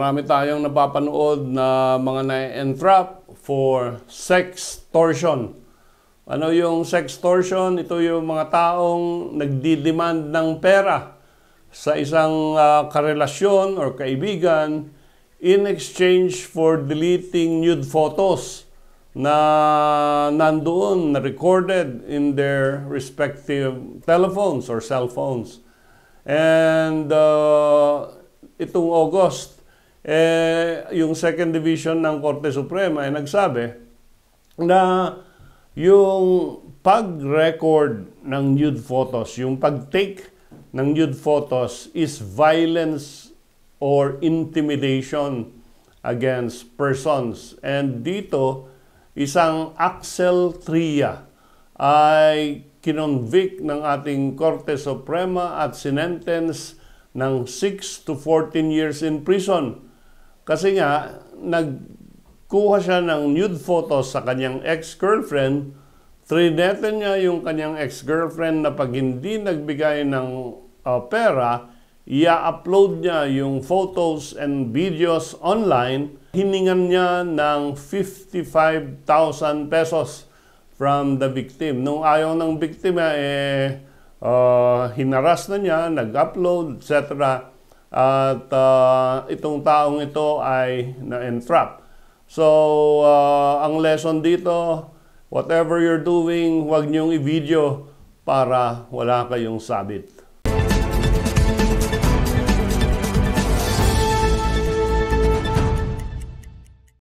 marami tayong napapanood na mga na-entrap for sex torsion. Ano yung sex torsion? Ito yung mga taong nagdi-demand ng pera sa isang uh, karelasyon or kaibigan in exchange for deleting nude photos na nandoon, na recorded in their respective telephones or cell phones. And uh, itong August, eh, yung Second Division ng Korte Suprema ay nagsabi na yung pag-record ng nude photos, yung pag-take ng nude photos is violence or intimidation against persons. And dito, isang Axel Tria ay kinonvict ng ating Korte Suprema at sinentence ng 6 to 14 years in prison kasi nga, nagkuha siya ng nude photos sa kanyang ex-girlfriend. Trineten niya yung kanyang ex-girlfriend na pag hindi nagbigay ng uh, pera, i-upload niya yung photos and videos online. Hiningan niya ng 55,000 pesos from the victim. Nung ayaw ng biktima, eh, uh, hinaras na niya, nag-upload, etc at uh, itong taong ito ay na-entrap. So, uh, ang lesson dito, whatever you're doing, huwag niyong i-video para wala kayong sabit.